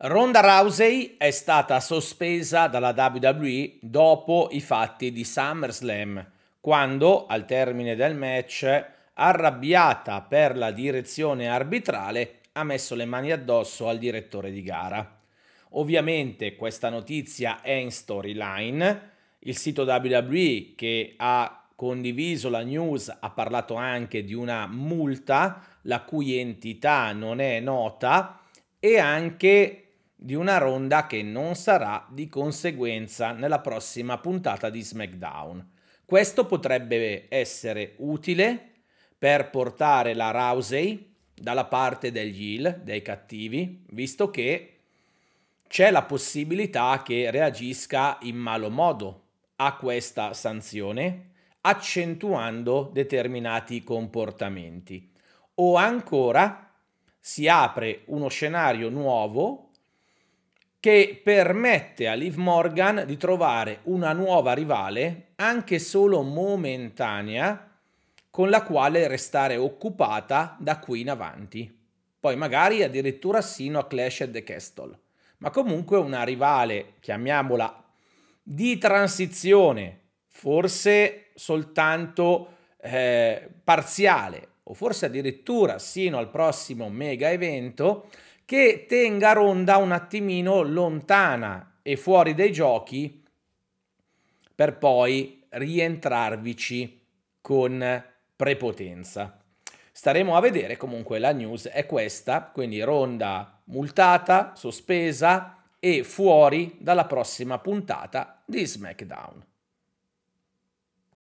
Ronda Rousey è stata sospesa dalla WWE dopo i fatti di SummerSlam, quando al termine del match, arrabbiata per la direzione arbitrale, ha messo le mani addosso al direttore di gara. Ovviamente questa notizia è in storyline, il sito WWE che ha condiviso la news ha parlato anche di una multa la cui entità non è nota e anche di una ronda che non sarà di conseguenza nella prossima puntata di SmackDown. Questo potrebbe essere utile per portare la Rousey dalla parte degli heel, dei cattivi, visto che c'è la possibilità che reagisca in malo modo a questa sanzione, accentuando determinati comportamenti. O ancora si apre uno scenario nuovo che permette a Liv Morgan di trovare una nuova rivale, anche solo momentanea, con la quale restare occupata da qui in avanti. Poi magari addirittura sino a Clash at the Castle. Ma comunque una rivale, chiamiamola di transizione, forse soltanto eh, parziale, o forse addirittura sino al prossimo mega evento, che tenga Ronda un attimino lontana e fuori dai giochi per poi rientrarvici con prepotenza. Staremo a vedere, comunque la news è questa, quindi Ronda multata, sospesa e fuori dalla prossima puntata di SmackDown.